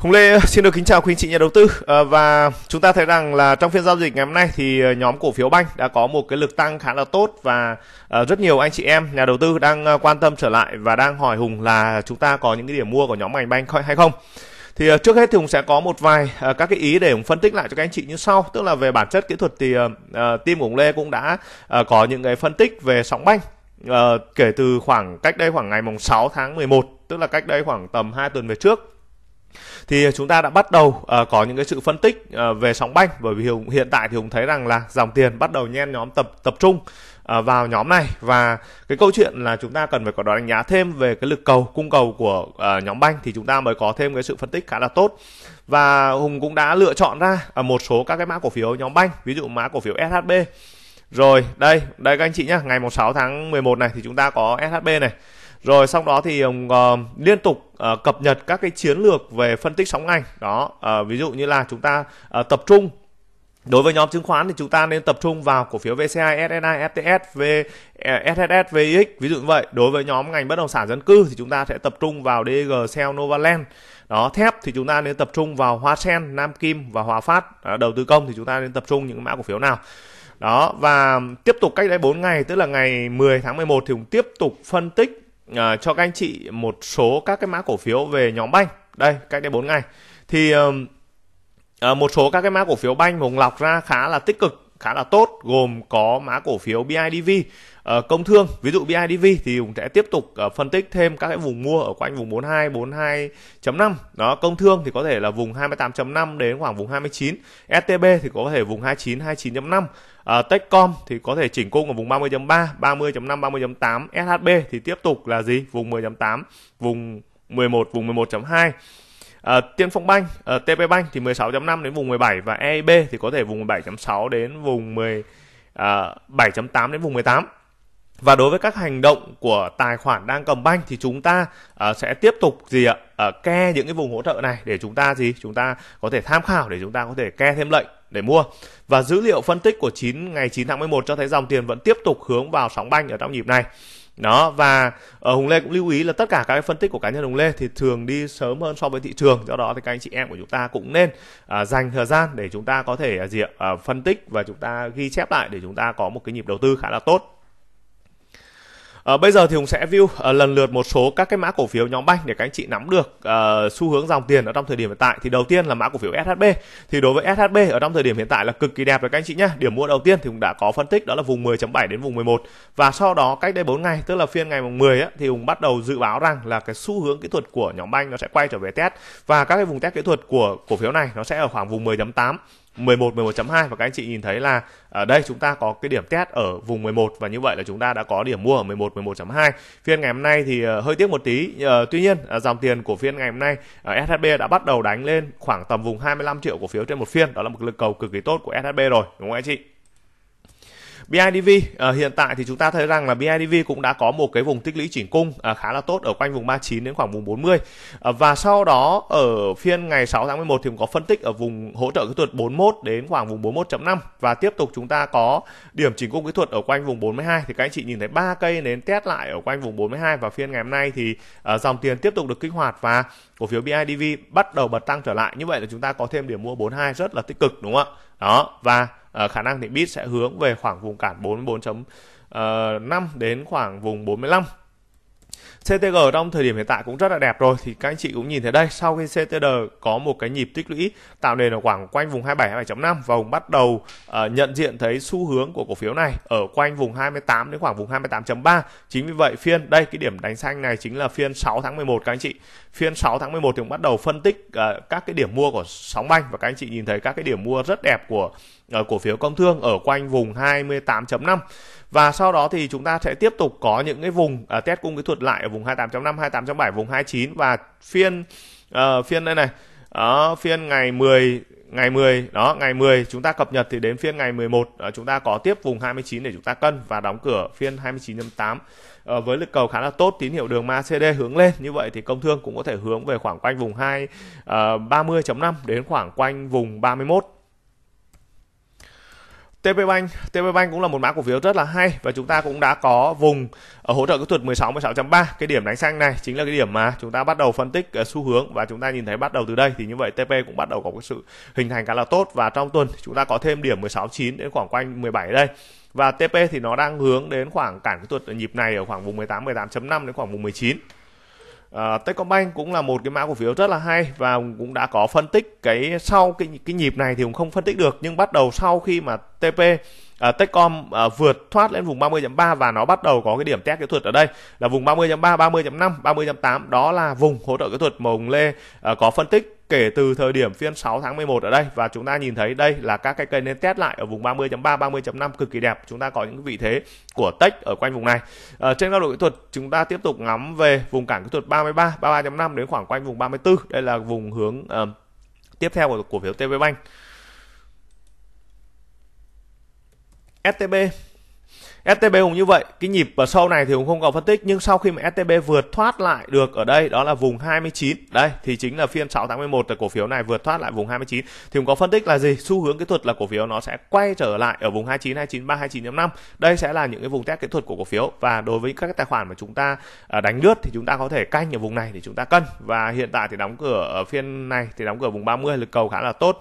Hùng Lê xin được kính chào quý anh chị nhà đầu tư ờ, và chúng ta thấy rằng là trong phiên giao dịch ngày hôm nay thì ờ, nhóm cổ phiếu banh đã có một cái lực tăng khá là tốt và ờ, rất nhiều anh chị em nhà đầu tư đang quan tâm trở lại và đang hỏi Hùng là chúng ta có những cái điểm mua của nhóm ngành banh hay không. Thì trước hết thì Hùng sẽ có một vài các cái ý để Hùng phân tích lại cho các anh chị như sau, tức là về bản chất kỹ thuật thì à, team của Hùng Lê cũng đã có những cái phân tích về sóng banh kể từ khoảng cách đây khoảng ngày mùng 6 tháng 11, tức là cách đây khoảng tầm 2 tuần về trước thì chúng ta đã bắt đầu uh, có những cái sự phân tích uh, về sóng banh bởi vì hùng, hiện tại thì hùng thấy rằng là dòng tiền bắt đầu nhen nhóm tập tập trung uh, vào nhóm này và cái câu chuyện là chúng ta cần phải có đánh giá thêm về cái lực cầu cung cầu của uh, nhóm banh thì chúng ta mới có thêm cái sự phân tích khá là tốt và hùng cũng đã lựa chọn ra uh, một số các cái mã cổ phiếu nhóm banh ví dụ mã cổ phiếu shb rồi đây đây các anh chị nhé ngày 6 tháng 11 này thì chúng ta có shb này rồi sau đó thì uh, liên tục uh, cập nhật các cái chiến lược về phân tích sóng ngành đó uh, ví dụ như là chúng ta uh, tập trung đối với nhóm chứng khoán thì chúng ta nên tập trung vào cổ phiếu VCI, SSI, FTS, V, SSS, VX ví dụ như vậy. Đối với nhóm ngành bất động sản dân cư thì chúng ta sẽ tập trung vào DG, Cell, Novaland. Đó, thép thì chúng ta nên tập trung vào Hoa Sen, Nam Kim và Hòa Phát. Đó, đầu tư công thì chúng ta nên tập trung những mã cổ phiếu nào. Đó và tiếp tục cách đây 4 ngày tức là ngày 10 tháng 11 thì cũng tiếp tục phân tích uh, cho các anh chị một số các cái mã cổ phiếu về nhóm banh đây cách đây 4 ngày thì uh, một số các cái mã cổ phiếu banh hùng lọc ra khá là tích cực khá là tốt gồm có mã cổ phiếu BIDV ờ, công thương ví dụ BIDV thì cũng sẽ tiếp tục ờ, phân tích thêm các cái vùng mua ở quanh vùng 42 42.5 đó công thương thì có thể là vùng 28.5 đến khoảng vùng 29 STB thì có thể vùng 29 29.5 Uh, Techcom thì có thể chỉnh cung ở vùng 30.3, 30.5, 30.8, SHB thì tiếp tục là gì? Vùng 10.8, vùng 11, vùng 11.2 À, Tiên Phong Banh, à, ờ, TP Banh thì 16.5 đến vùng 17 và EIB thì có thể vùng 17.6 đến vùng 10 à, 7.8 đến vùng 18. Và đối với các hành động của tài khoản đang cầm banh thì chúng ta uh, sẽ tiếp tục gì ạ? Uh, ke những cái vùng hỗ trợ này để chúng ta gì? Chúng ta có thể tham khảo để chúng ta có thể ke thêm lệnh để mua. Và dữ liệu phân tích của 9 ngày 9 tháng 11 cho thấy dòng tiền vẫn tiếp tục hướng vào sóng banh ở trong nhịp này đó và ở ờ, Hùng Lê cũng lưu ý là tất cả các cái phân tích của cá nhân Hùng Lê thì thường đi sớm hơn so với thị trường do đó thì các anh chị em của chúng ta cũng nên à, dành thời gian để chúng ta có thể à, gì, à, phân tích và chúng ta ghi chép lại để chúng ta có một cái nhịp đầu tư khá là tốt À, bây giờ thì Hùng sẽ view à, lần lượt một số các cái mã cổ phiếu nhóm banh để các anh chị nắm được à, xu hướng dòng tiền ở trong thời điểm hiện tại. Thì đầu tiên là mã cổ phiếu SHB. Thì đối với SHB ở trong thời điểm hiện tại là cực kỳ đẹp rồi các anh chị nhé. Điểm mua đầu tiên thì Hùng đã có phân tích đó là vùng 10.7 đến vùng 11 và sau đó cách đây 4 ngày tức là phiên ngày mùng 10 á, thì Hùng bắt đầu dự báo rằng là cái xu hướng kỹ thuật của nhóm banh nó sẽ quay trở về test và các cái vùng test kỹ thuật của cổ phiếu này nó sẽ ở khoảng vùng 10.8 11 11.2 và các anh chị nhìn thấy là ở à, đây chúng ta có cái điểm test ở vùng 11 và như vậy là chúng ta đã có điểm mua ở 11 11.2. Phiên ngày hôm nay thì à, hơi tiếc một tí. À, tuy nhiên dòng tiền của phiên ngày hôm nay SHB đã bắt đầu đánh lên khoảng tầm vùng 25 triệu cổ phiếu trên một phiên, đó là một lực cầu cực kỳ tốt của SHB rồi, đúng không anh chị? BIDV à, ờ, hiện tại thì chúng ta thấy rằng là BIDV cũng đã có một cái vùng tích lũy chỉnh cung à, khá là tốt ở quanh vùng 39 đến khoảng vùng 40 à, ờ, và sau đó ở phiên ngày 6 tháng 11 thì cũng có phân tích ở vùng hỗ trợ kỹ thuật 41 đến khoảng vùng 41.5 và tiếp tục chúng ta có điểm chỉnh cung kỹ thuật ở quanh vùng 42 thì các anh chị nhìn thấy ba cây nến test lại ở quanh vùng 42 và phiên ngày hôm nay thì à, dòng tiền tiếp tục được kích hoạt và cổ phiếu BIDV bắt đầu bật tăng trở lại như vậy là chúng ta có thêm điểm mua 42 rất là tích cực đúng không ạ đó và à, khả năng thì bit sẽ hướng về khoảng vùng cản 44.5 ờ, đến khoảng vùng 45 CTG trong thời điểm hiện tại cũng rất là đẹp rồi thì các anh chị cũng nhìn thấy đây sau khi CTD có một cái nhịp tích lũy tạo nền ở khoảng quanh vùng 27 27.5 và Hùng bắt đầu uh, nhận diện thấy xu hướng của cổ phiếu này ở quanh vùng 28 đến khoảng vùng 28.3 chính vì vậy phiên đây cái điểm đánh xanh này chính là phiên 6 tháng 11 các anh chị phiên 6 tháng 11 thì cũng bắt đầu phân tích uh, các cái điểm mua của sóng banh và các anh chị nhìn thấy các cái điểm mua rất đẹp của uh, cổ phiếu công thương ở quanh vùng 28.5 và sau đó thì chúng ta sẽ tiếp tục có những cái vùng uh, test cung kỹ thuật lại vùng 28.5, 28.7, vùng 29 và phiên uh, phiên đây này. Đó, phiên ngày 10 ngày 10 đó ngày 10 chúng ta cập nhật thì đến phiên ngày 11 uh, ờ, chúng ta có tiếp vùng 29 để chúng ta cân và đóng cửa phiên 29.8 uh, ờ, với lực cầu khá là tốt tín hiệu đường ma CD hướng lên như vậy thì công thương cũng có thể hướng về khoảng quanh vùng 2 uh, 30.5 đến khoảng quanh vùng 31 TP Bank, TP Bank cũng là một mã cổ phiếu rất là hay và chúng ta cũng đã có vùng ở ờ, hỗ trợ kỹ thuật 16 16.3. Cái điểm đánh xanh này chính là cái điểm mà chúng ta bắt đầu phân tích ờ, xu hướng và chúng ta nhìn thấy bắt đầu từ đây thì như vậy TP cũng bắt đầu có cái sự hình thành khá là tốt và trong tuần chúng ta có thêm điểm 16.9 đến khoảng quanh 17 đây và TP thì nó đang hướng đến khoảng cản kỹ thuật nhịp này ở khoảng vùng 18 18.5 đến khoảng vùng 19 À, Techcombank cũng là một cái mã cổ phiếu rất là hay và cũng đã có phân tích cái sau cái cái nhịp này thì cũng không phân tích được nhưng bắt đầu sau khi mà TP uh, Techcom uh, vượt thoát lên vùng 30.3 và nó bắt đầu có cái điểm test kỹ thuật ở đây là vùng 30.3, 30.5, 30.8 đó là vùng hỗ trợ kỹ thuật mà Lê uh, có phân tích kể từ thời điểm phiên 6 tháng 11 ở đây và chúng ta nhìn thấy đây là các cái cây nên test lại ở vùng 30.3, 30.5 cực kỳ đẹp. Chúng ta có những vị thế của tech ở quanh vùng này. Ở trên góc độ kỹ thuật chúng ta tiếp tục ngắm về vùng cản kỹ thuật 33, 33.5 đến khoảng quanh vùng 34. Đây là vùng hướng uh, tiếp theo của cổ phiếu TP Bank. STB STB cũng như vậy, cái nhịp ở sau này thì cũng không có phân tích nhưng sau khi mà STB vượt thoát lại được ở đây đó là vùng 29. Đây thì chính là phiên 6 tháng 11 là cổ phiếu này vượt thoát lại vùng 29 thì cũng có phân tích là gì? Xu hướng kỹ thuật là cổ phiếu nó sẽ quay trở lại ở vùng 29 29 3 29.5. Đây sẽ là những cái vùng test kỹ thuật của cổ phiếu và đối với các tài khoản mà chúng ta à, đánh lướt thì chúng ta có thể canh ở vùng này để chúng ta cân và hiện tại thì đóng cửa ở phiên này thì đóng cửa vùng 30 lực cầu khá là tốt.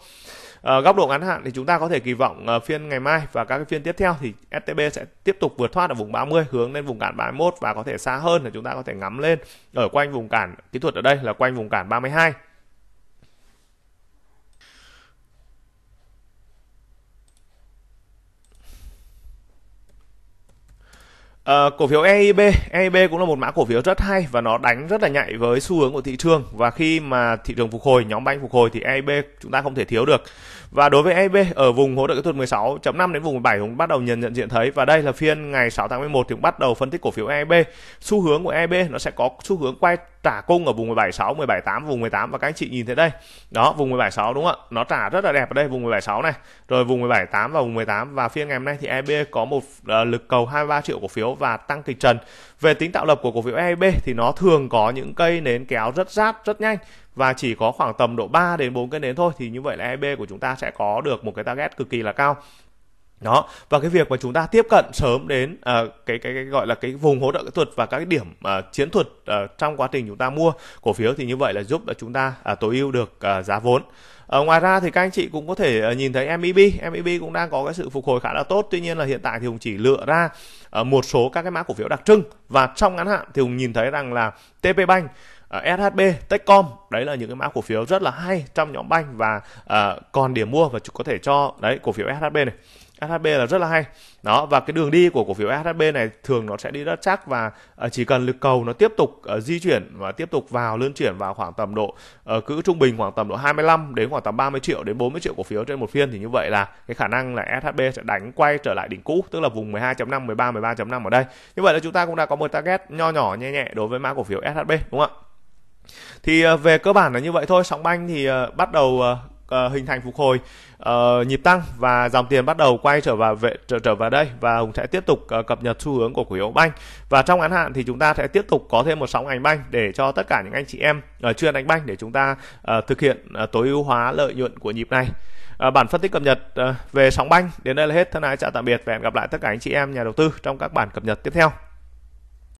Ờ, góc độ ngắn hạn thì chúng ta có thể kỳ vọng ờ, phiên ngày mai và các phiên tiếp theo thì STB sẽ tiếp tục vượt thoát ở vùng 30 hướng lên vùng cản 31 và có thể xa hơn là chúng ta có thể ngắm lên ở quanh vùng cản kỹ thuật ở đây là quanh vùng cản 32. Ờ, cổ phiếu EIB, EIB cũng là một mã cổ phiếu rất hay và nó đánh rất là nhạy với xu hướng của thị trường và khi mà thị trường phục hồi, nhóm banh phục hồi thì EIB chúng ta không thể thiếu được. Và đối với EIB ở vùng hỗ trợ kỹ thuật 16.5 đến vùng 17 cũng bắt đầu nhận nhận diện thấy và đây là phiên ngày 6 tháng 11 thì cũng bắt đầu phân tích cổ phiếu EIB. Xu hướng của EIB nó sẽ có xu hướng quay trả cung ở vùng 176, 178, vùng 18 và các anh chị nhìn thấy đây. Đó, vùng 176 đúng không ạ? Nó trả rất là đẹp ở đây vùng 176 này. Rồi vùng 178 và vùng 18 và phiên ngày hôm nay thì EIB có một ờ, lực cầu 23 triệu cổ phiếu và tăng kịch trần. Về tính tạo lập của cổ phiếu EIB thì nó thường có những cây nến kéo rất rát, rất nhanh và chỉ có khoảng tầm độ 3 đến 4 cây nến thôi thì như vậy là EIB của chúng ta sẽ có được một cái target cực kỳ là cao đó và cái việc mà chúng ta tiếp cận sớm đến uh, cái, cái cái gọi là cái vùng hỗ trợ kỹ thuật và các cái điểm uh, chiến thuật uh, trong quá trình chúng ta mua cổ phiếu thì như vậy là giúp là chúng ta uh, tối ưu được uh, giá vốn Ờ, ngoài ra thì các anh chị cũng có thể nhìn thấy MEB, MEB cũng đang có cái sự phục hồi khá là tốt. Tuy nhiên là hiện tại thì Hùng chỉ lựa ra một số các cái mã cổ phiếu đặc trưng và trong ngắn hạn thì Hùng nhìn thấy rằng là TPBank SHB, Techcom đấy là những cái mã cổ phiếu rất là hay trong nhóm banh và uh, còn điểm mua và có thể cho đấy cổ phiếu SHB này SHB là rất là hay đó và cái đường đi của cổ phiếu SHB này thường nó sẽ đi rất chắc và ờ, chỉ cần lực cầu nó tiếp tục ờ, di chuyển và tiếp tục vào lươn chuyển vào khoảng tầm độ ờ, cứ trung bình khoảng tầm độ 25 đến khoảng tầm 30 triệu đến 40 triệu cổ phiếu trên một phiên thì như vậy là cái khả năng là SHB sẽ đánh quay trở lại đỉnh cũ tức là vùng 12.5 13 13.5 ở đây như vậy là chúng ta cũng đã có một target nho nhỏ nhẹ nhẹ đối với mã cổ phiếu SHB đúng không ạ thì về cơ bản là như vậy thôi sóng banh thì bắt đầu uh, hình thành phục hồi uh, nhịp tăng và dòng tiền bắt đầu quay trở vào về, trở, trở vào đây và Hùng sẽ tiếp tục uh, cập nhật xu hướng của cổ phiếu banh và trong ngắn hạn thì chúng ta sẽ tiếp tục có thêm một sóng ánh banh để cho tất cả những anh chị em uh, chuyên ánh banh để chúng ta uh, thực hiện uh, tối ưu hóa lợi nhuận của nhịp này À, bản phân tích cập nhật à, về sóng banh đến đây là hết thân ái chào tạm biệt và hẹn gặp lại tất cả anh chị em nhà đầu tư trong các bản cập nhật tiếp theo